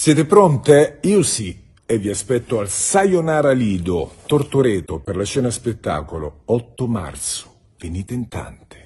Siete pronte? Io sì e vi aspetto al Sayonara Lido, Tortoreto, per la scena spettacolo, 8 marzo. Venite in tante.